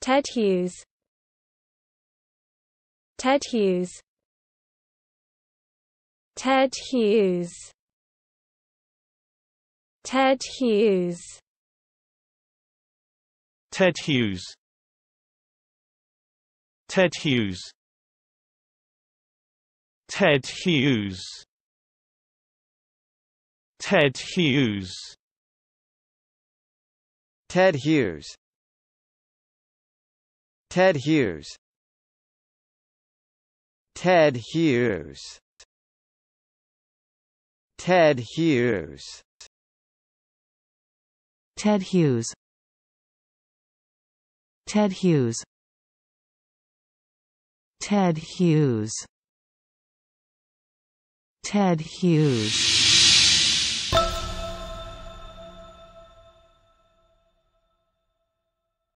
Ted Hughes Ted Hughes Ted Hughes Ted Hughes Ted Hughes Ted Hughes Ted Hughes Ted Hughes Ted Hughes Ted Hughes Ted Hughes Ted Hughes Ted Hughes Ted Hughes Ted Hughes Ted Hughes